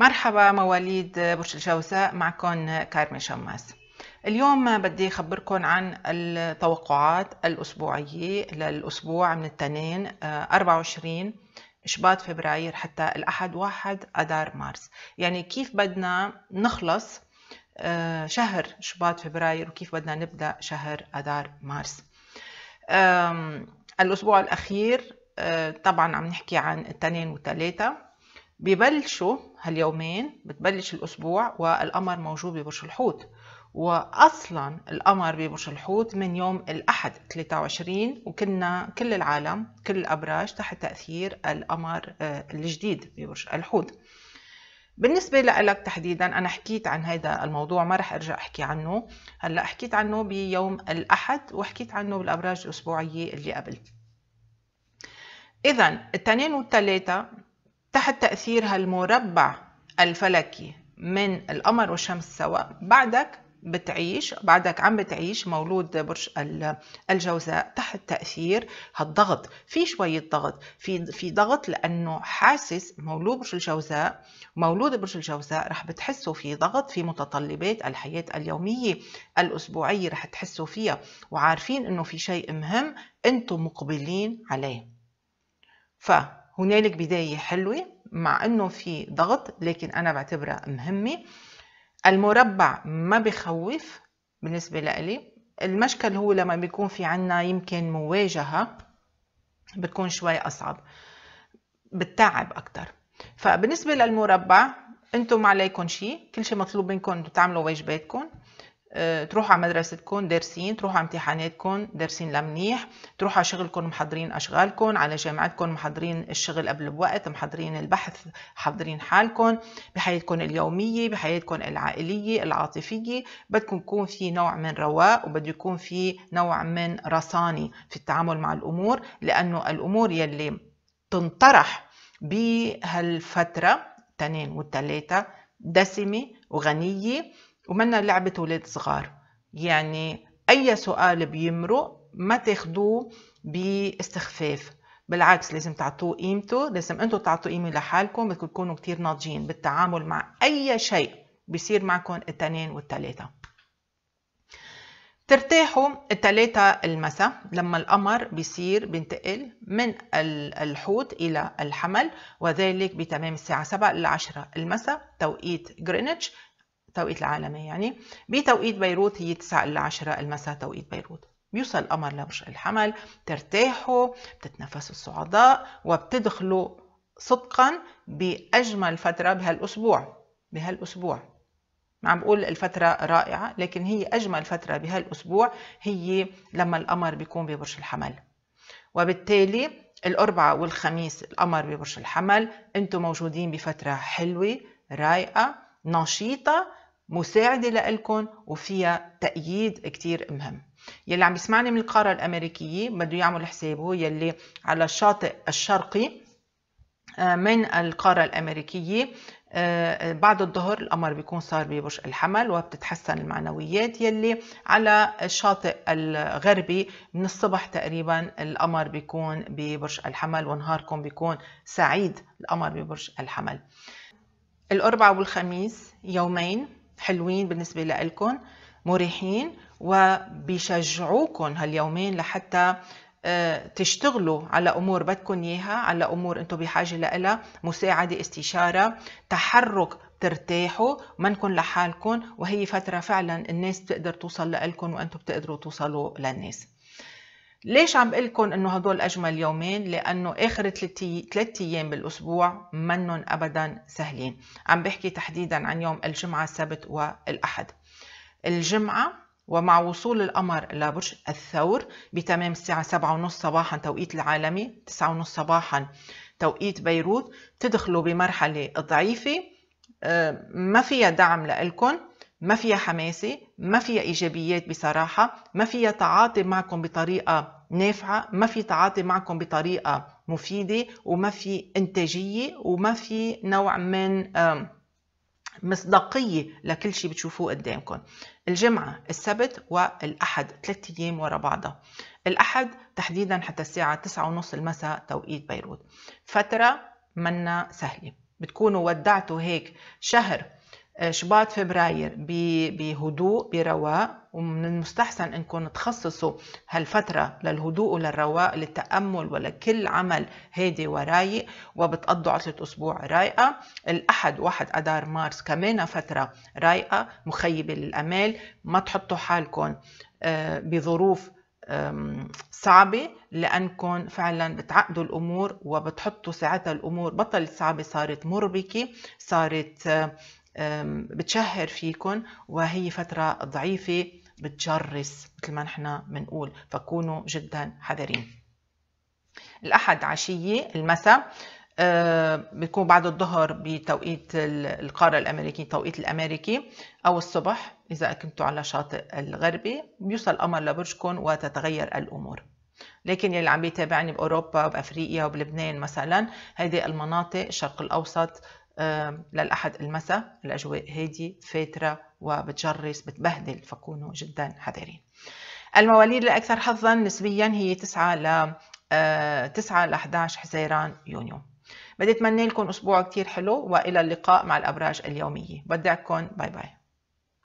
مرحبا مواليد برج الجوزاء معكم كارمي شماس اليوم بدي أخبركم عن التوقعات الأسبوعية للأسبوع من التنين 24 شباط فبراير حتى الأحد 1 أدار مارس يعني كيف بدنا نخلص آه، شهر شباط فبراير وكيف بدنا نبدأ شهر أدار مارس الأسبوع الأخير آه، طبعا عم نحكي عن التنين والثلاثة ببلشوا هاليومين بتبلش الأسبوع والقمر موجود ببرج الحوت وأصلا القمر ببرج الحوت من يوم الأحد 23 وكنا كل العالم كل الأبراج تحت تأثير القمر آه، الجديد ببرج الحوت بالنسبة لك تحديدا أنا حكيت عن هذا الموضوع ما رح أرجع أحكي عنه هلأ حكيت عنه بيوم الأحد وحكيت عنه بالأبراج الأسبوعية اللي قبل إذا التنين والتلاتة تحت تأثير هالمربع الفلكي من القمر والشمس سوا بعدك بتعيش بعدك عم بتعيش مولود برج الجوزاء تحت تاثير هالضغط في شويه ضغط في في ضغط لانه حاسس مولود برج الجوزاء مولود برج الجوزاء رح بتحسوا في ضغط في متطلبات الحياه اليوميه الاسبوعيه رح تحسوا فيها وعارفين انه في شيء مهم انتم مقبلين عليه ف هنالك بداية حلوة مع أنه في ضغط لكن أنا بعتبرها مهمة المربع ما بخوف بالنسبة لإلي المشكل هو لما بيكون في عنا يمكن مواجهة بتكون شوي أصعب بتتعب أكتر فبالنسبة للمربع انتم ما عليكم شيء كل شيء مطلوب منكم تعملوا واجباتكم آه، تروحوا على مدرستكم دارسين تروحوا على امتحاناتكم دارسين لمنيح تروحوا على شغلكم محضرين اشغالكم على جامعتكم محضرين الشغل قبل بوقت محضرين البحث محضرين حالكم بحياتكم اليوميه بحياتكم العائليه العاطفيه بدكم يكون في نوع من رواق وبده يكون في نوع من رصانه في التعامل مع الامور لانه الامور يلي تنطرح بهالفتره تنين والتلاته دسمه وغنيه ومنا لعبة ولاد صغار يعني أي سؤال بيمرق ما تاخدوه باستخفاف بالعكس لازم تعطوه قيمته لازم انتم تعطوا قيمه لحالكم بدكم تكونوا كتير ناضجين بالتعامل مع اي شيء بيصير معكم التنين والتلاته ترتاحوا التلاتة المساء لما القمر بيصير بينتقل من الحوت إلى الحمل وذلك بتمام الساعة 7 إلى 10 المساء توقيت جرينتش توقيت العالمي يعني بتوقيت بيروت هي 9 إلا 10 المساء توقيت بيروت بيوصل القمر لبرج الحمل بترتاحوا بتتنفسوا الصعداء وبتدخلوا صدقا بأجمل فترة بهالأسبوع بهالأسبوع ما عم بقول الفترة رائعة لكن هي أجمل فترة بهالأسبوع هي لما القمر بيكون ببرج الحمل وبالتالي الأربعة والخميس القمر ببرج الحمل أنتم موجودين بفترة حلوة رايقة نشيطة مساعدة لإلكم وفيها تأييد كتير مهم يلي عم يسمعني من القارة الأمريكية بده يعمل حسابه يلي على الشاطئ الشرقي آه، من القارة الأمريكية آه، آه، بعد الظهر القمر بيكون صار ببرج الحمل وبتتحسن المعنويات يلي على الشاطئ الغربي من الصبح تقريبا القمر بيكون ببرج الحمل ونهاركم بيكون سعيد القمر ببرج الحمل الأربعاء والخميس يومين حلوين بالنسبة لكم مريحين وبيشجعوكم هاليومين لحتى آه، تشتغلوا على امور بدكم اياها على امور انتم بحاجه لها مساعده استشاره تحرك ترتاحوا منكن لحالكم وهي فتره فعلا الناس بتقدر توصل لكم وانتم بتقدروا توصلوا للناس ليش عم بقلكن انه هدول اجمل يومين لانه اخر ثلاث ايام بالاسبوع منن ابدا سهلين عم بحكي تحديدا عن يوم الجمعه السبت والاحد الجمعه ومع وصول القمر لبرج الثور بتمام الساعة 7:30 صباحا توقيت العالمي 9:30 صباحا توقيت بيروت تدخلوا بمرحلة ضعيفة آه، ما فيها دعم لكم ما فيها حماسة ما فيها إيجابيات بصراحة ما فيها تعاطي معكم بطريقة نافعة ما في تعاطي معكم بطريقة مفيدة وما في إنتاجية وما في نوع من مصداقية لكل شيء بتشوفوه قدامكم الجمعة السبت والأحد ثلاثة أيام ورا بعضها الأحد تحديدا حتى الساعة تسعة ونص المساء توقيت بيروت فترة منا سهلة بتكونوا ودعتوا هيك شهر شباط فبراير بهدوء برواء ومن المستحسن انكم تخصصوا هالفتره للهدوء وللرواء للتامل ولكل عمل هادي ورايق وبتقضوا عطله اسبوع رايقه الاحد 1 اذار مارس كمان فتره رايقه مخيبه للامال ما تحطوا حالكم آه، بظروف صعبة لأنكم فعلا بتعقدوا الأمور وبتحطوا ساعتها الأمور بطلت صعبة صارت مربكة صارت آه، بتشهر فيكم وهي فترة ضعيفة بتجرس مثل ما نحن بنقول فكونوا جدا حذرين الأحد عشية المساء آه، بيكون بعد الظهر بتوقيت القارة الأمريكي توقيت الأمريكي أو الصبح إذا كنتوا على شاطئ الغربي بيوصل القمر لبرجكم وتتغير الأمور لكن يلي عم بيتابعني بأوروبا وبأفريقيا وبلبنان مثلا هذه المناطق الشرق الأوسط للأحد المساء الأجواء هادي فاترة وبتجرس بتبهدل فكونوا جدا حذرين المواليد الأكثر حظا نسبيا هي 9 ل 9 آه، ل 11 حزيران يونيو بدي أتمنى لكم أسبوع كتير حلو وإلى اللقاء مع الأبراج اليومية بدعكم باي باي